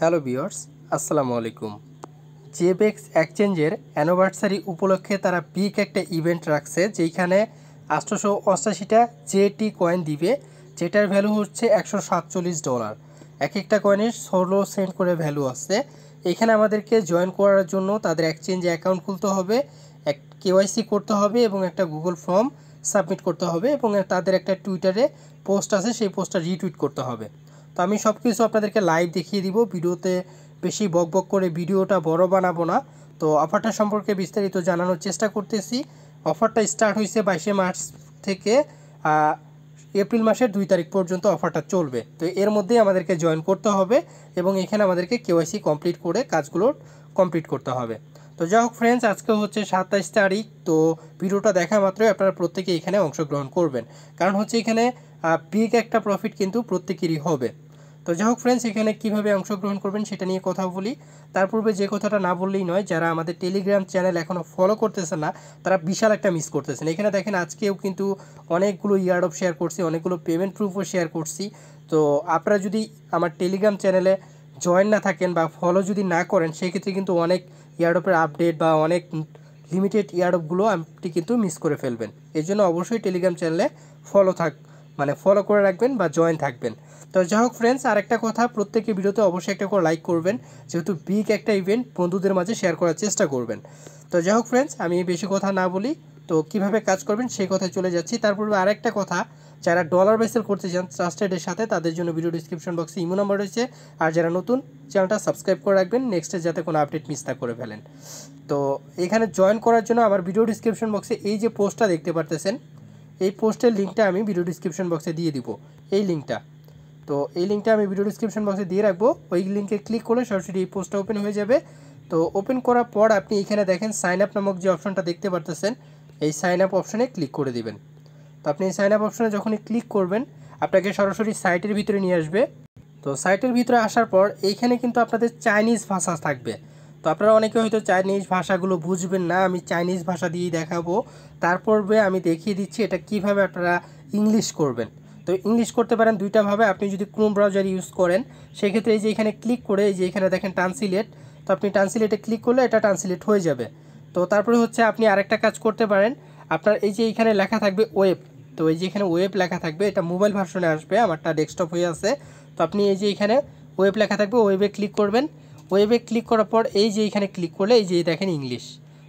hello বিয়ার্স আসসালামু আলাইকুম জেবেক্স এক্সচেঞ্জের অ্যানিভার্সারি উপলক্ষে তারা বিগ একটা ইভেন্ট রাখছে যেইখানে আটশোশো অষ্টাশিটা জেটি কয়েন দিবে যেটার ভ্যালু হচ্ছে একশো সাতচল্লিশ ডলার এক একটা কয়েনের ষোলো সেন্ট করে ভ্যালু আছে এখানে আমাদেরকে জয়েন করার জন্য তাদের এক্সচেঞ্জে অ্যাকাউন্ট খুলতে হবে এক কেওয়াইসি করতে হবে এবং একটা গুগল ফর্ম সাবমিট করতে হবে এবং তাদের একটা টুইটারে পোস্ট আছে সেই পোস্টটা রিটুইট করতে হবে তো আমি সব কিছু আপনাদেরকে লাইভ দেখিয়ে দিব ভিডিওতে বেশি বক বক করে ভিডিওটা বড় বানাবো না তো অফারটা সম্পর্কে বিস্তারিত জানানোর চেষ্টা করতেছি অফারটা স্টার্ট হয়েছে বাইশে মার্চ থেকে এপ্রিল মাসের দুই তারিখ পর্যন্ত অফারটা চলবে তো এর মধ্যেই আমাদেরকে জয়েন করতে হবে এবং এখানে আমাদেরকে কেওয়াইসি কমপ্লিট করে কাজগুলো কমপ্লিট করতে হবে তো যাই হোক ফ্রেন্ডস আজকে হচ্ছে সাতাইশ তারিখ তো ভিডিওটা দেখা মাত্রই আপনারা প্রত্যেকে এখানে অংশগ্রহণ করবেন কারণ হচ্ছে এখানে বিগ একটা প্রফিট কিন্তু প্রত্যেকেরই হবে তো যাই হোক ফ্রেন্ডস এখানে কীভাবে অংশগ্রহণ করবেন সেটা নিয়ে কথা বলি তার পূর্বে যে কথাটা না বললেই নয় যারা আমাদের টেলিগ্রাম চ্যানেল এখনও ফলো করতেছে না তারা বিশাল একটা মিস করতেছেন এখানে দেখেন আজকেও কিন্তু অনেকগুলো ইয়ার্ড অফ শেয়ার করছি অনেকগুলো পেমেন্ট প্রুফও শেয়ার করছি তো আপনারা যদি আমার টেলিগ্রাম চ্যানেলে জয়েন না থাকেন বা ফলো যদি না করেন সেক্ষেত্রে কিন্তু অনেক অফের আপডেট বা অনেক লিমিটেড অফগুলো আপনি কিন্তু মিস করে ফেলবেন এই জন্য অবশ্যই টেলিগ্রাম চ্যানেলে ফলো থাক মানে ফলো করে রাখবেন বা জয়েন থাকবেন তো যাই হোক ফ্রেন্ডস আর একটা কথা প্রত্যেকের ভিডিওতে অবশ্যই একটা করে লাইক করবেন যেহেতু বিগ একটা ইভেন্ট বন্ধুদের মাঝে শেয়ার করার চেষ্টা করবেন তো যাই হোক ফ্রেন্ডস আমি বেশি কথা না বলি তো কিভাবে কাজ করবেন সেই কথায় চলে যাচ্ছি আর আরেকটা কথা যারা ডলার বেসেল করতে চান ট্রাস্টেডের সাথে তাদের জন্য ভিডিও ডিসক্রিপশন বক্সে ইমো নাম্বার রয়েছে আর যারা নতুন চ্যানেলটা সাবস্ক্রাইব করে রাখবেন নেক্সটে যাতে কোনো আপডেট মিস না করে ফেলেন তো এখানে জয়েন করার জন্য আমার ভিডিও ডিসক্রিপশন বক্সে এই যে পোস্টটা দেখতে পারতেছেন এই পোস্টের লিঙ্কটা আমি ভিডিও ডিসক্রিপশন বক্সে দিয়ে দিব এই লিঙ্কটা তো এই লিঙ্কটা আমি ভিডিও ডিসক্রিপশন বক্সে দিয়ে রাখবো ওই লিঙ্কে ক্লিক করলে সরাসরি এই পোস্টটা ওপেন হয়ে যাবে তো ওপেন করার পর আপনি এখানে দেখেন সাইন আপ নামক যে অপশনটা দেখতে পারতেছেন এই সাইন আপ অপশনে ক্লিক করে দিবেন তো আপনি এই সাইন আপ অপশনে যখনই ক্লিক করবেন আপনাকে সরাসরি সাইটের ভিতরে নিয়ে আসবে তো সাইটের ভিতরে আসার পর এইখানে কিন্তু আপনাদের চাইনিজ ভাষা থাকবে তো আপনারা অনেকে হয়তো চাইনিজ ভাষাগুলো বুঝবেন না আমি চাইনিজ ভাষা দিয়েই দেখাবো তারপরে আমি দেখিয়ে দিচ্ছি এটা কিভাবে আপনারা ইংলিশ করবেন তো ইংলিশ করতে পারেন দুইটাভাবে আপনি যদি ক্রোম ব্রাউজার ইউজ করেন সেক্ষেত্রে এই যে এখানে ক্লিক করে এই যে এখানে দেখেন ট্রান্সলেট তো আপনি ট্রান্সলেটে ক্লিক করলে এটা ট্রান্সলেট হয়ে যাবে তো তারপরে হচ্ছে আপনি আরেকটা কাজ করতে পারেন আপনার এই যে এখানে লেখা থাকবে ওয়েব তো এই যে এখানে ওয়েব লেখা থাকবে এটা মোবাইল ভার্সনে আসবে আমারটা ডেস্কটপ হয়ে আছে তো আপনি এই যে এখানে ওয়েব লেখা থাকবে ওয়েবে ক্লিক করবেন ওয়েবে ক্লিক করার পর এই যে এখানে ক্লিক করলে এই যে দেখেন ইংলিশ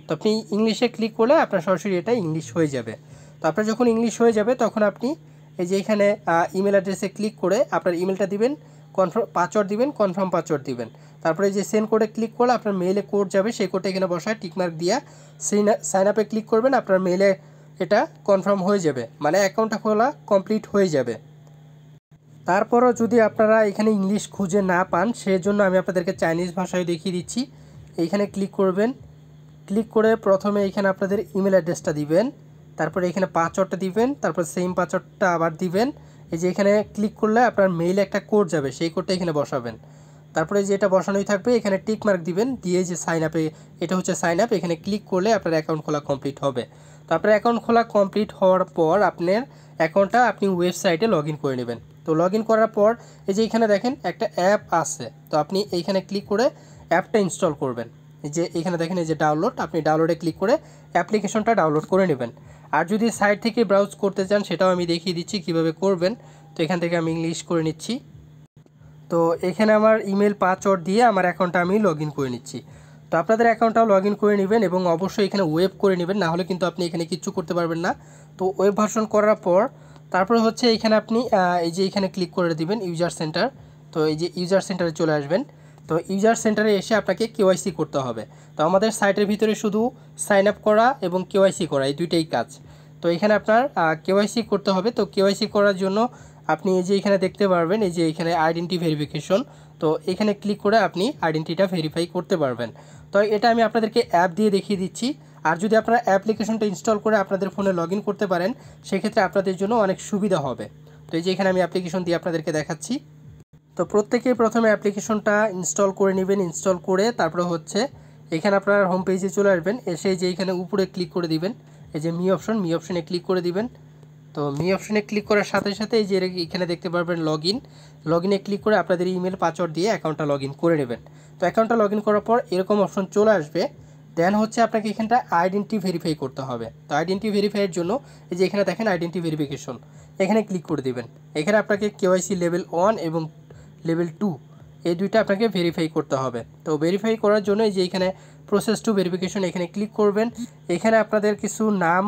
তো আপনি ইংলিশে ক্লিক করলে আপনার সরাসরি এটা ইংলিশ হয়ে যাবে তো আপনার যখন ইংলিশ হয়ে যাবে তখন আপনি এই যে এখানে ইমেল অ্যাড্রেসে ক্লিক করে আপনার ইমেলটা দিবেন কনফার্ম পাঁচওয়ার্ড দিবেন কনফার্ম পাসওয়ার্ড দিবেন তারপরে যে সেন্ড কোডে ক্লিক করলে আপনার মেলে কোড যাবে সেই কোডটা এখানে বসায় টিকমার্ক দিয়ে সাইন আপে ক্লিক করবেন আপনার মেলে এটা কনফার্ম হয়ে যাবে মানে অ্যাকাউন্টটা খোলা কমপ্লিট হয়ে যাবে তারপরও যদি আপনারা এখানে ইংলিশ খুঁজে না পান সেজন্য আমি আপনাদেরকে চাইনিজ ভাষায় দেখিয়ে দিচ্ছি এইখানে ক্লিক করবেন ক্লিক করে প্রথমে এখানে আপনাদের ইমেল অ্যাড্রেসটা দিবেন তারপরে এখানে পাসওয়ার্ডটা দিবেন তারপর সেম পাসওয়ার্ডটা আবার দিবেন এই যে এখানে ক্লিক করলে আপনার মেইলে একটা কোড যাবে সেই কোডটা এখানে বসাবেন তারপরে যে এটা বসানোই থাকবে এখানে টিক মার্ক দিবেন দিয়ে যে সাইন আপে এটা হচ্ছে সাইন আপ এখানে ক্লিক করলে আপনার অ্যাকাউন্ট খোলা কমপ্লিট হবে তো আপনার অ্যাকাউন্ট খোলা কমপ্লিট হওয়ার পর আপনার অ্যাকাউন্টটা আপনি ওয়েবসাইটে লগ করে নেবেন তো লগ করার পর এই যে এখানে দেখেন একটা অ্যাপ আছে তো আপনি এইখানে ক্লিক করে অ্যাপটা ইনস্টল করবেন যে এখানে দেখেন এই যে ডাউনলোড আপনি ডাউনলোডে ক্লিক করে অ্যাপ্লিকেশনটা ডাউনলোড করে নেবেন আর যদি সাইড থেকে ব্রাউজ করতে চান সেটাও আমি দেখিয়ে দিচ্ছি কিভাবে করবেন তো এখান থেকে আমি ইংলিশ করে নিচ্ছি তো এখানে আমার ইমেল পাসওয়ার্ড দিয়ে আমার অ্যাকাউন্টটা আমি লগ করে নিচ্ছি তো আপনাদের অ্যাকাউন্টটাও লগ করে নেবেন এবং অবশ্যই এখানে ওয়েব করে নেবেন না হলে কিন্তু আপনি এখানে কিচ্ছু করতে পারবেন না তো ওয়েব ভার্সন করার পর তারপরে হচ্ছে এখানে আপনি এই যে এখানে ক্লিক করে দিবেন ইউজার সেন্টার তো এই যে ইউজার সেন্টারে চলে আসবেন তো ইউজার সেন্টারে এসে আপনাকে কেওয়াইসি করতে হবে তো আমাদের সাইটের ভিতরে শুধু সাইন আপ করা এবং কেওয়াইসি করা এই দুইটাই কাজ তো এখানে আপনার কেওয়াইসি করতে হবে তো কেওয়াইসি করার জন্য আপনি এই যে এখানে দেখতে পারবেন এই যে এখানে আইডেন্টি ভেরিফিকেশন তো এখানে ক্লিক করে আপনি আইডেন্টিটা ভেরিফাই করতে পারবেন তো এটা আমি আপনাদেরকে অ্যাপ দিয়ে দেখিয়ে দিচ্ছি আর যদি আপনারা অ্যাপ্লিকেশনটা ইনস্টল করে আপনাদের ফোনে লগ করতে পারেন সেক্ষেত্রে আপনাদের জন্য অনেক সুবিধা হবে তো এই যে এখানে আমি অ্যাপ্লিকেশন দিয়ে আপনাদেরকে দেখাচ্ছি তো প্রত্যেকে প্রথমে অ্যাপ্লিকেশনটা ইনস্টল করে নেবেন ইনস্টল করে তারপরে হচ্ছে এখানে আপনার হোম পেজে চলে আসবেন এসে যে এখানে উপরে ক্লিক করে দিবেন এই যে মি অপশন মি অপশনে ক্লিক করে দিবেন তো মি অপশনে ক্লিক করার সাথে সাথে এই যে এখানে দেখতে পারবেন লগ ইন লগ ইনে ক্লিক করে আপনাদের ইমেল পাসওয়ার্ড দিয়ে অ্যাকাউন্টটা লগ ইন করে নেবেন তো অ্যাকাউন্টটা লগ ইন করার পর এরকম অপশন চলে আসবে দেন হচ্ছে আপনাকে এখানটা আইডেন্টি ভেরিফাই করতে হবে তো আইডেন্টি ভেরিফাইয়ের জন্য এই যে এখানে দেখেন আইডেন্টি ভেরিফিকেশন এখানে ক্লিক করে দেবেন এখানে আপনাকে কেওয়াইসি লেভেল ওয়ান এবং লেভেল টু এই দুইটা আপনাকে ভেরিফাই করতে হবে তো ভেরিফাই করার জন্য এই যে এখানে প্রসেস টু ভেরিফিকেশন এখানে ক্লিক করবেন এখানে আপনাদের কিছু নাম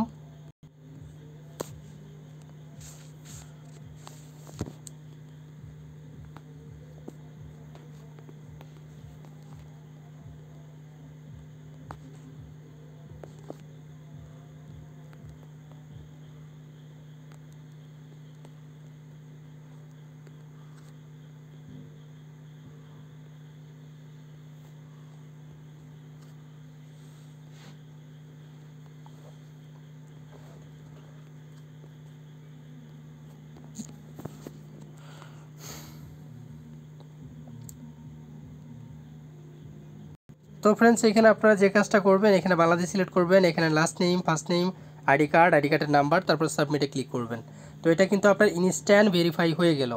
তো ফ্রেন্ডস এখানে আপনারা যে কাজটা করবেন এখানে বাংলাদেশ সিলেক্ট করবেন এখানে last name first name ID card ID কার্ডের নাম্বার তারপর সাবমিটে ক্লিক করবেন তো এটা কিন্তু আপনার ইনস্ট্যান্ট ভেরিফাই হয়ে গেল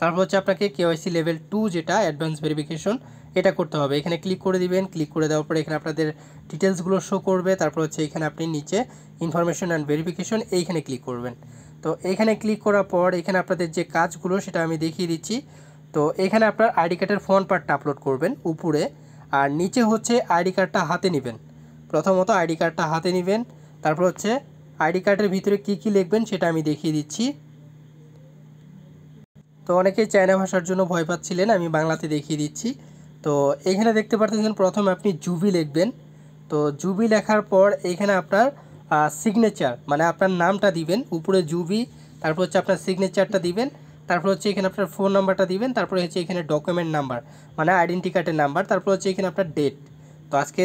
তারপর হচ্ছে আপনাকে কেওয়াইসি লেভেল টু যেটা অ্যাডভান্স ভেরিফিকেশন এটা করতে হবে এখানে ক্লিক করে দিবেন ক্লিক করে দেওয়ার পরে এখানে আপনাদের ডিটেলসগুলো শো করবে তারপর হচ্ছে এখানে আপনি নিচে ইনফরমেশন অ্যান্ড ভেরিফিকেশন এইখানে ক্লিক করবেন তো এখানে ক্লিক করার পর এখানে আপনাদের যে কাজগুলো সেটা আমি দেখিয়ে দিচ্ছি তো এখানে আপনার আইডি কার্ডের ফোন পার্টটা আপলোড করবেন উপরে আর নিচে হচ্ছে আইডি কার্ডটা হাতে নেবেন প্রথমত আইডি কার্ডটা হাতে নেবেন তারপর হচ্ছে আইডি কার্ডের ভিতরে কি কি লিখবেন সেটা আমি দেখিয়ে দিচ্ছি তো অনেকেই চায়না ভাষার জন্য ভয় পাচ্ছিলেন আমি বাংলাতে দেখিয়ে দিচ্ছি তো এখানে দেখতে পারতেছেন প্রথমে আপনি জুবি লিখবেন তো জুবি লেখার পর এখানে আপনার সিগনেচার মানে আপনার নামটা দিবেন উপরে জুবি তারপর হচ্ছে আপনার সিগনেচারটা দিবেন তারপর হচ্ছে এখানে আপনার ফোন নাম্বারটা দিবেন তারপরে হচ্ছে এখানে ডকুমেন্ট নাম্বার মানে আইডেন্টি কার্ডের নাম্বার তারপর হচ্ছে এখানে আপনার ডেট তো আজকে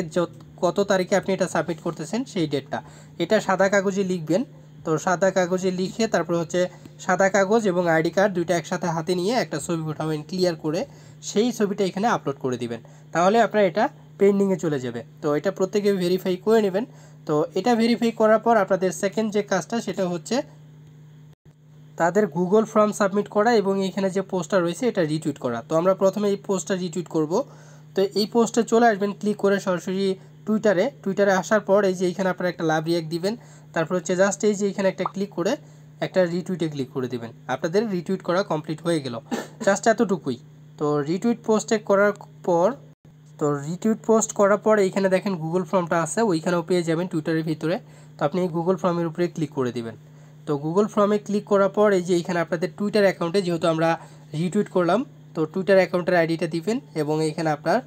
কত তারিখে আপনি এটা সাবমিট করতেছেন সেই ডেটটা এটা সাদা কাগজে লিখবেন তো সাদা কাগজে লিখে তারপর হচ্ছে সাদা কাগজ এবং আইডি কার্ড দুইটা একসাথে হাতে নিয়ে একটা ছবি উঠাবেন ক্লিয়ার করে সেই ছবিটা এখানে আপলোড করে দিবেন তাহলে আপনার এটা পেন্ডিংয়ে চলে যাবে তো এটা প্রত্যেকে ভেরিফাই করে নেবেন তো এটা ভেরিফাই করার পর আপনাদের সেকেন্ড যে কাজটা সেটা হচ্ছে তাদের গুগল ফর্ম সাবমিট করা এবং এখানে যে পোস্টটা রয়েছে এটা রিটুইট করা তো আমরা প্রথমে এই পোস্টটা রিটুইট করব তো এই পোস্টে চলে আসবেন ক্লিক করে সরাসরি টুইটারে টুইটারে আসার পর এই যে এখানে আপনারা একটা লাভ রিয়াক্ট দিবেন তারপর হচ্ছে জাস্ট এই যে এখানে একটা ক্লিক করে একটা রিটুইটে ক্লিক করে দেবেন আপনাদের রিটুইট করা কমপ্লিট হয়ে গেল জাস্ট এতটুকুই তো রিটুইট পোস্টে করার পর তো রিটুইট পোস্ট করার পর এইখানে দেখেন গুগল ফর্মটা আছে ওইখানেও পেয়ে যাবেন টুইটারের ভিতরে তো আপনি এই গুগল ফর্মের উপরে ক্লিক করে দেবেন তো গুগল ফর্মে ক্লিক করার পর এই যে এখানে আপনাদের টুইটার অ্যাকাউন্টে যেহেতু আমরা রিটুইট করলাম তো টুইটার অ্যাকাউন্টের আইডিটা দিবেন এবং এখানে আপনার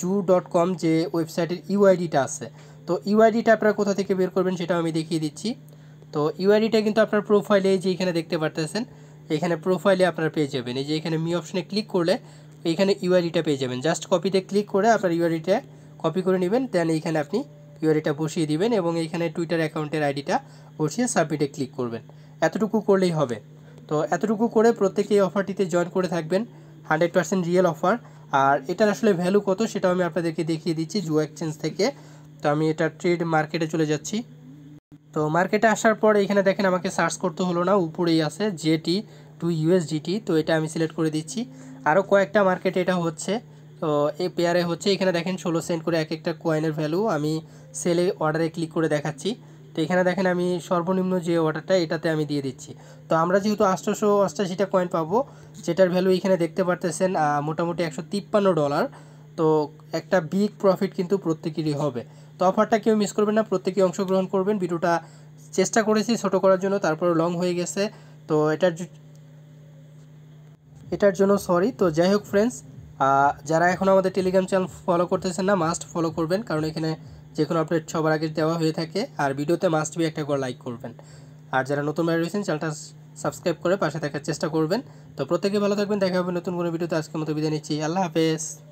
জু ডট কম যে ওয়েবসাইটের ইউআইডিটা আছে তো ইউআইডিটা আপনারা কোথা থেকে বের করবেন সেটাও আমি দেখিয়ে দিচ্ছি তো ইউআইডিটা কিন্তু আপনার প্রোফাইলে যে এখানে দেখতে পারতেছেন এখানে প্রোফাইলে আপনারা পেয়ে যাবেন এই যে এখানে মি অপশনে ক্লিক করলে এখানে ইউআইডিটা পেয়ে যাবেন জাস্ট কপিতে ক্লিক করে আপনার ইউআইডিটা কপি করে নেবেন দেন এইখানে আপনি এটা বসিয়ে দিবেন এবং এইখানে টুইটার অ্যাকাউন্টের আইডিটা বসিয়ে সাবমিটে ক্লিক করবেন এতটুকু করলেই হবে তো এতটুকু করে প্রত্যেকে এই অফারটিতে জয়েন করে থাকবেন হান্ড্রেড পার্সেন্ট রিয়েল অফার আর এটার আসলে ভ্যালু কত সেটাও আমি আপনাদেরকে দেখিয়ে দিচ্ছি জুয়ো এক্সচেঞ্জ থেকে তো আমি এটা ট্রেড মার্কেটে চলে যাচ্ছি তো মার্কেটে আসার পর এখানে দেখেন আমাকে সার্চ করতে হলো না উপরেই আছে জেটি টু ইউএসডিটি তো এটা আমি সিলেক্ট করে দিচ্ছি আরও কয়েকটা মার্কেটে এটা হচ্ছে তো এই পেয়ারে হচ্ছে এখানে দেখেন ষোলো সেন্ট করে এক একটা কয়েনের ভ্যালু আমি সেলে অর্ডারে ক্লিক করে দেখাচ্ছি তো এখানে দেখেন আমি সর্বনিম্ন যে অর্ডারটা এটাতে আমি দিয়ে দিচ্ছি তো আমরা যেহেতু আষ্টশো অষ্টাশিটা কয়েন পাবো যেটার ভ্যালু এখানে দেখতে পারতেছেন মোটামুটি একশো তিপ্পান্ন ডলার তো একটা বিগ প্রফিট কিন্তু প্রত্যেকেরই হবে তো অফারটা কেউ মিস করবেন না প্রত্যেকেই অংশগ্রহণ করবেন ভিডিওটা চেষ্টা করেছি ছোটো করার জন্য তারপর লং হয়ে গেছে তো এটার এটার জন্য সরি তো যাই হোক ফ্রেন্ডস যারা এখন আমাদের টেলিগ্রাম চ্যানেল ফলো করতেছেন না মাস্ট ফলো করবেন কারণ এখানে যেগুলো আপডেট সবার আগে দেওয়া হয়ে থাকে আর ভিডিওতে মাস্ট বি একটা করে লাইক করবেন আর যারা নতুন বাইরে রয়েছেন চ্যানেলটা সাবস্ক্রাইব করে পাশে থাকার চেষ্টা করবেন তো প্রত্যেকে ভালো থাকবেন দেখা হবে নতুন কোনো ভিডিওতে আজকের মতো বিদায় নিচ্ছি আল্লাহ হাফেজ